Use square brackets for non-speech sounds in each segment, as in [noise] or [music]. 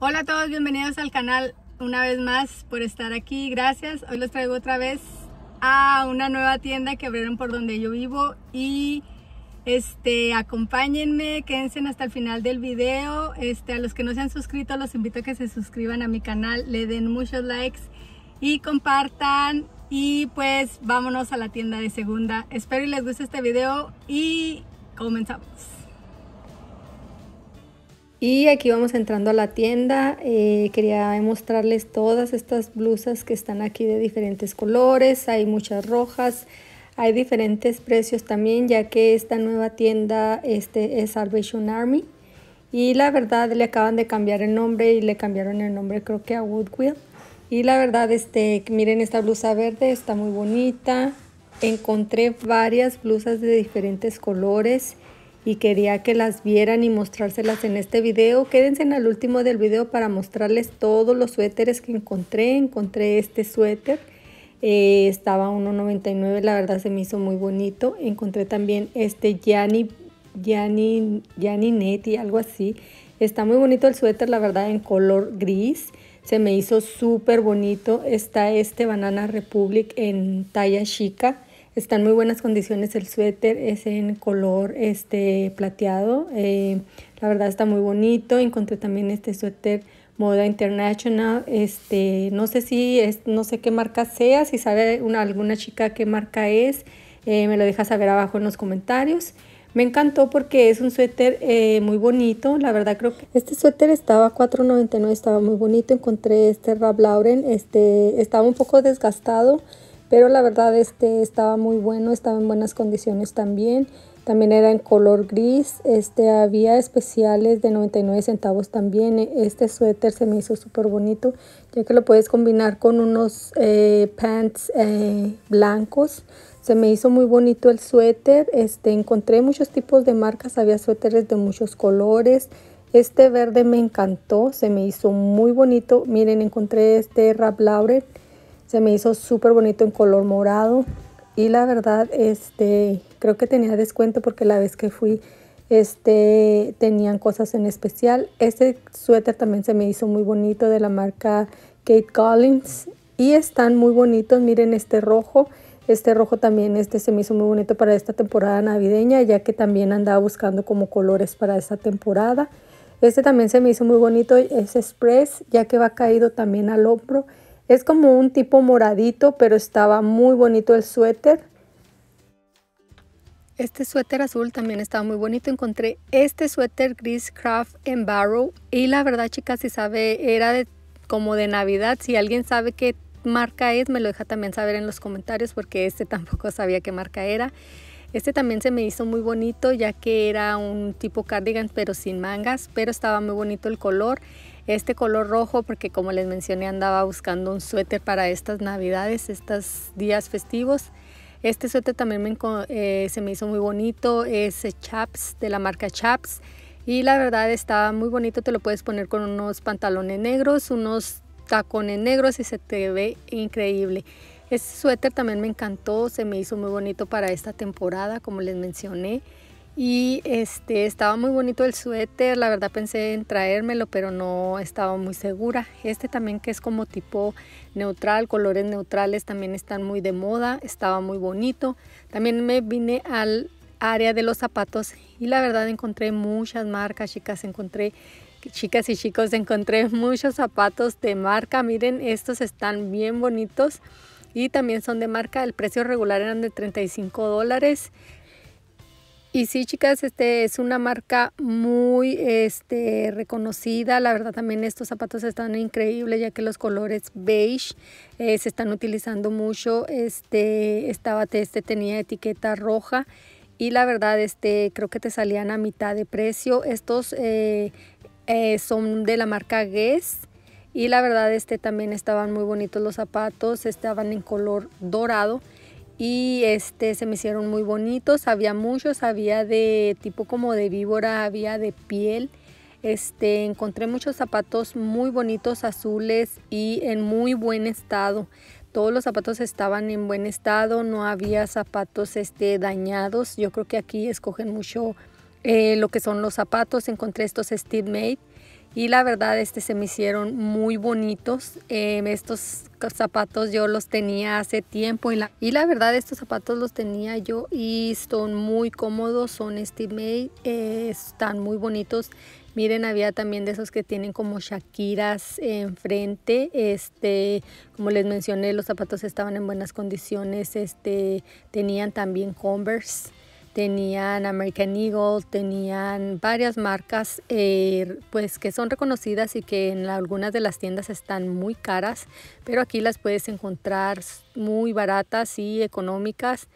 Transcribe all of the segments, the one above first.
Hola a todos, bienvenidos al canal una vez más por estar aquí, gracias. Hoy los traigo otra vez a una nueva tienda que abrieron por donde yo vivo y este, acompáñenme, quédense hasta el final del video. Este, a los que no se han suscrito, los invito a que se suscriban a mi canal, le den muchos likes y compartan. Y pues vámonos a la tienda de segunda. Espero y les guste este video y comenzamos. Y aquí vamos entrando a la tienda. Eh, quería mostrarles todas estas blusas que están aquí de diferentes colores. Hay muchas rojas. Hay diferentes precios también, ya que esta nueva tienda este, es Salvation Army. Y la verdad le acaban de cambiar el nombre y le cambiaron el nombre creo que a Woodwill. Y la verdad, este, miren esta blusa verde, está muy bonita. Encontré varias blusas de diferentes colores y quería que las vieran y mostrárselas en este video. Quédense en el último del video para mostrarles todos los suéteres que encontré. Encontré este suéter. Eh, estaba 1.99, la verdad se me hizo muy bonito. Encontré también este Gianni, Gianni, algo así. Está muy bonito el suéter, la verdad, en color gris. Se me hizo súper bonito. Está este Banana Republic en talla chica. Está en muy buenas condiciones el suéter, es en color este, plateado. Eh, la verdad está muy bonito. Encontré también este suéter Moda International. Este, no sé si es, no sé qué marca sea, si sabe alguna chica qué marca es, eh, me lo deja saber abajo en los comentarios. Me encantó porque es un suéter eh, muy bonito, la verdad creo que este suéter estaba $4.99, estaba muy bonito, encontré este Rab Lauren, este, estaba un poco desgastado, pero la verdad este estaba muy bueno, estaba en buenas condiciones también. También era en color gris, este había especiales de 99 centavos también. E, este suéter se me hizo súper bonito, ya que lo puedes combinar con unos eh, pants eh, blancos. Se me hizo muy bonito el suéter, este encontré muchos tipos de marcas, había suéteres de muchos colores. Este verde me encantó, se me hizo muy bonito. Miren, encontré este Rap laurel. Se me hizo súper bonito en color morado. Y la verdad, este, creo que tenía descuento porque la vez que fui este, tenían cosas en especial. Este suéter también se me hizo muy bonito de la marca Kate Collins. Y están muy bonitos, miren este rojo. Este rojo también, este se me hizo muy bonito para esta temporada navideña, ya que también andaba buscando como colores para esta temporada. Este también se me hizo muy bonito, es express, ya que va caído también al hombro. Es como un tipo moradito, pero estaba muy bonito el suéter. Este suéter azul también estaba muy bonito. Encontré este suéter gris craft en Barrow. Y la verdad, chicas, si sabe, era como de Navidad. Si alguien sabe qué marca es, me lo deja también saber en los comentarios porque este [laughs] tampoco sabía qué marca era. Este también se me hizo muy bonito ya que era un tipo cardigan pero sin mangas, pero estaba muy bonito el color este color rojo porque como les mencioné andaba buscando un suéter para estas navidades, estos días festivos. Este suéter también me, eh, se me hizo muy bonito, es Chaps de la marca Chaps y la verdad está muy bonito, te lo puedes poner con unos pantalones negros, unos tacones negros y se te ve increíble. Este suéter también me encantó, se me hizo muy bonito para esta temporada, como les mencioné. Y este estaba muy bonito el suéter, la verdad pensé en traérmelo, pero no estaba muy segura. Este también que es como tipo neutral, colores neutrales también están muy de moda, estaba muy bonito. También me vine al área de los zapatos y la verdad encontré muchas marcas, chicas, encontré chicas y chicos, encontré [laughs] muchos zapatos de marca. Miren, estos están bien bonitos y también son de marca. El precio regular eran de 35 dólares. Y sí, chicas, este es una marca muy este, reconocida. La verdad también estos zapatos están increíbles ya que los colores beige eh, se están utilizando mucho. Este, estaba este tenía etiqueta roja y la verdad este, creo que te salían a mitad de precio. Estos eh, eh, son de la marca Guess y la verdad este también estaban muy bonitos los zapatos. Estaban en color dorado y este se me hicieron muy bonitos, había muchos, había de tipo como de víbora, había de piel. Este, encontré muchos zapatos muy bonitos azules y en muy buen estado. Todos los zapatos estaban en buen estado, no había zapatos este, dañados. Yo creo que aquí escogen mucho eh, lo que son los zapatos. Encontré estos Steve Made y la verdad este se me hicieron muy bonitos em, estos zapatos yo los tenía hace tiempo y la, y la, verdad estos zapatos los tenía yo y son muy cómodos son Steve May eh, están muy bonitos miren había también de esos que tienen como Shakiras enfrente este como les mencioné los zapatos estaban en buenas condiciones este tenían también Converse tenían American Eagle, tenían varias marcas eh, pues que son reconocidas y que en algunas de las tiendas están muy caras, pero aquí las puedes encontrar muy baratas y económicas.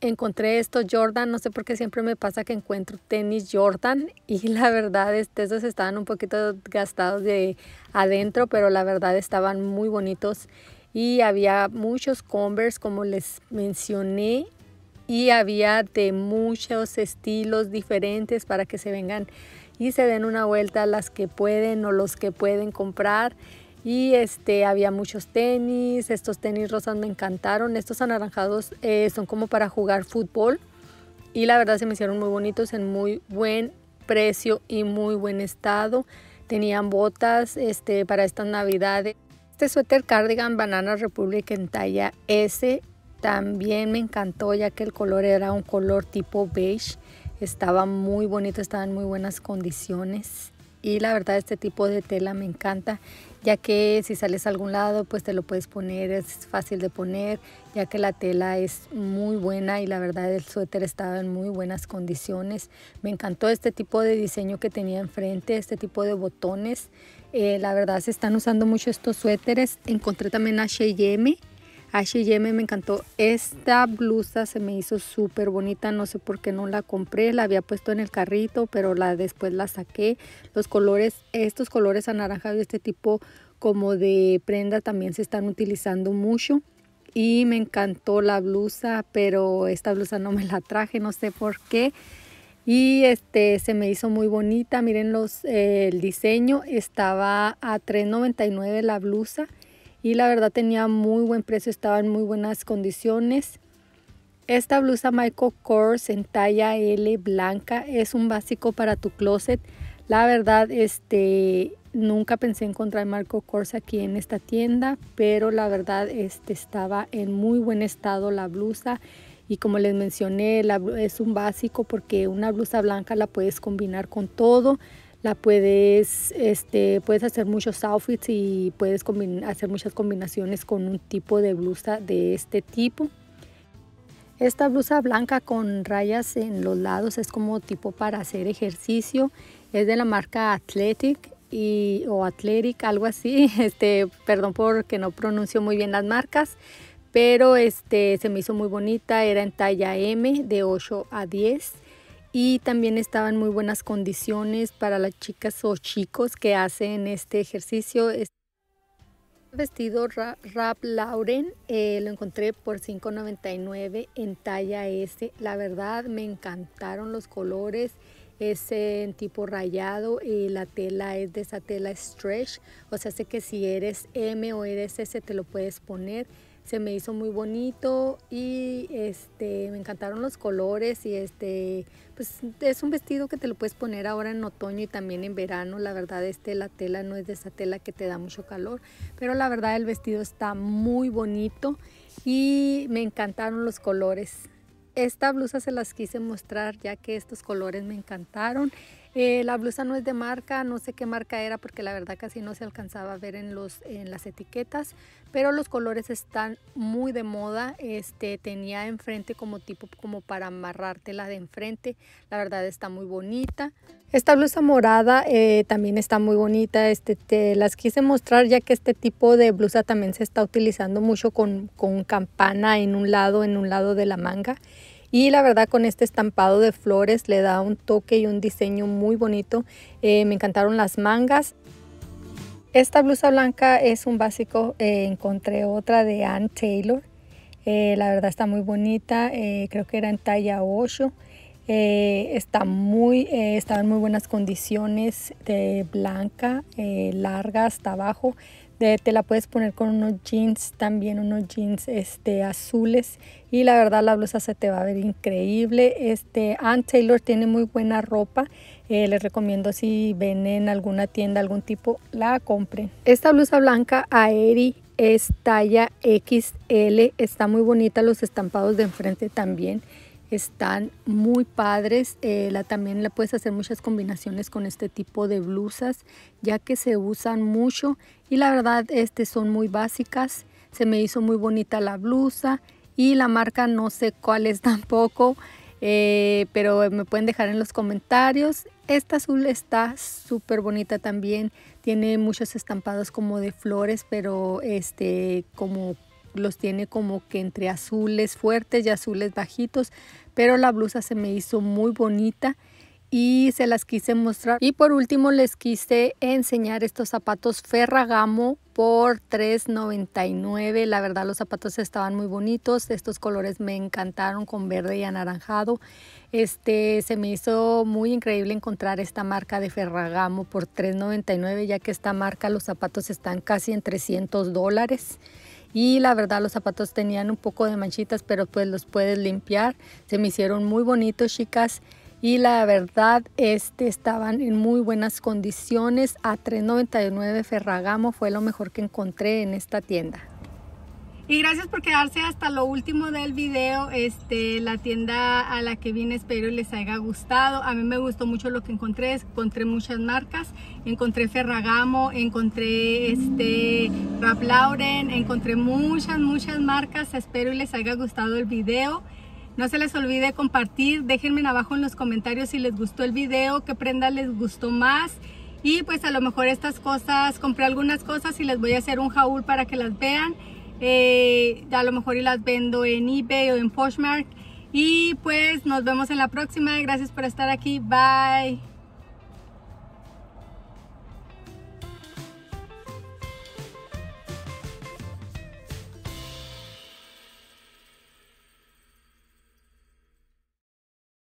Encontré estos Jordan, no sé por qué siempre me pasa que encuentro tenis Jordan y [laughs] la verdad es que estos estaban un poquito gastados de adentro, pero la verdad estaban muy bonitos y había muchos Converse como les mencioné y había de muchos estilos diferentes para que se vengan y se den una vuelta las que pueden o los que pueden comprar. Y este, había muchos tenis, estos tenis rosas me encantaron, estos anaranjados eh, son como para jugar fútbol y la verdad se me hicieron muy bonitos en muy buen precio y muy buen estado. Tenían botas este, para estas navidades. Este suéter cardigan Banana Republic en talla S también me encantó ya que el color era un color tipo beige. Estaba muy bonito, estaba en muy buenas condiciones. Y la verdad este tipo de tela me encanta, ya que si sales a algún lado pues te lo puedes poner, es fácil de poner, ya que la tela es muy buena y la verdad el suéter estaba en muy buenas condiciones. Me encantó este tipo de diseño que tenía enfrente, este tipo de botones. Eh, la verdad se están usando mucho estos suéteres. Encontré también H&M H&M me encantó. Esta blusa se me hizo súper bonita. No sé por qué no la compré. La había puesto en el carrito, pero la después la saqué. Los colores, estos colores anaranjados de este tipo como de prenda también se están utilizando mucho. Y me encantó la blusa, pero esta blusa no me la traje, no sé por qué. Y este se me hizo muy bonita. Miren los, eh, el diseño. Estaba a $3.99 la blusa y la verdad tenía muy buen precio, estaba en muy buenas condiciones. Esta blusa Michael Kors en talla L blanca es un básico para tu closet. La verdad, este, nunca pensé encontrar Michael Kors aquí en esta tienda, pero la verdad este, estaba en muy buen estado la blusa. Y como les mencioné, es un básico porque una blusa blanca la puedes combinar con todo la puedes, este, puedes hacer muchos outfits y puedes hacer muchas combinaciones con un tipo de blusa de este tipo. Esta blusa blanca con rayas en los lados es como tipo para hacer ejercicio. Es de la marca Athletic y, o Athletic, algo así. [laughs] Este, perdón porque no pronuncio muy bien las marcas, pero este, se me hizo muy bonita. Era en talla M de 8 a 10 y también estaban muy buenas condiciones para las chicas o chicos que hacen este ejercicio. Este vestido Rap, Lauren eh, lo encontré por $5.99 en talla S. La verdad me encantaron los colores. Es en tipo rayado y la tela es de esa tela stretch. O sea, sé que si eres M o eres S te lo puedes poner se me hizo muy bonito y este me encantaron los colores y este pues es un vestido que te lo puedes poner ahora en otoño y también en verano la verdad este la tela no es de esa tela que te da mucho calor pero la verdad el vestido está muy bonito y me encantaron los colores esta blusa se las quise mostrar ya que estos colores me encantaron eh, la blusa no es de marca, no sé qué marca era porque la verdad casi no se alcanzaba a ver en, los, en las etiquetas, pero los colores están muy de moda. Este, tenía enfrente como tipo como para amarrártela de enfrente. La verdad está muy bonita. Esta blusa morada eh, también está muy bonita. Este, te las quise mostrar ya que este tipo de blusa también se está utilizando mucho con, con campana en un lado, en un lado de la manga y la verdad con este estampado de flores le da un toque y un diseño muy bonito. Eh, me encantaron las mangas. Esta blusa blanca es un básico, eh, encontré otra de Anne Taylor. Eh, la verdad está muy bonita, creo que era en talla 8. está muy, estaba en muy buenas condiciones, de blanca, larga hasta abajo te la puedes poner con unos jeans también, unos jeans este, azules. Y la verdad la blusa se te va a ver increíble. Este, Ann Taylor tiene muy buena ropa. Eh, les recomiendo si ven en alguna tienda, algún tipo, la compren. Esta blusa blanca Aeri es talla XL. Está muy bonita los estampados de enfrente también están muy padres. Eh, la, también le puedes hacer muchas combinaciones con este tipo de blusas, ya que se usan mucho y la verdad este son muy básicas. Se me hizo muy bonita la blusa y la marca no sé cuál es [laughs] tampoco, eh, pero me pueden dejar en los comentarios. Esta azul está súper bonita también. Tiene muchos estampados como de flores, pero este como los tiene como que entre azules fuertes y azules bajitos pero la blusa se me hizo muy bonita y se las quise mostrar. Y por último les quise enseñar estos zapatos Ferragamo por $3.99. La verdad los zapatos estaban muy bonitos. Estos colores me encantaron con verde y anaranjado. Este se me hizo muy increíble encontrar esta marca de Ferragamo por $3.99 ya que esta marca los zapatos están casi en 300 dólares y la verdad los zapatos tenían un poco de manchitas, pero pues los puedes limpiar. Se me hicieron muy bonitos, chicas. Y la verdad, este estaban en muy buenas condiciones. A 3.99 Ferragamo fue lo mejor que encontré en esta tienda. Y gracias por quedarse hasta lo último del video. Este, la tienda a la que vine espero les haya gustado. A mí me gustó mucho lo que encontré. Encontré muchas marcas. Encontré Ferragamo, encontré este, Rap Lauren, encontré muchas, muchas marcas. Espero les haya gustado el video. No se les olvide compartir. Déjenme abajo en los comentarios si les gustó el video, qué prenda les gustó más. Y pues a lo mejor estas cosas, compré algunas cosas y les voy a hacer un jaul para que las vean. Eh, a lo mejor y las vendo en eBay o en Poshmark. Y pues nos vemos en la próxima. Gracias por estar aquí. Bye.